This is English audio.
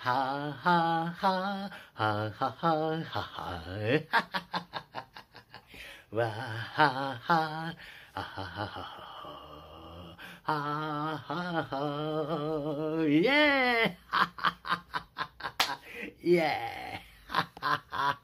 ha ha ha ha ha ha ha ha Wah, ha ha ha ha ha ha ha ha ha yeah yeah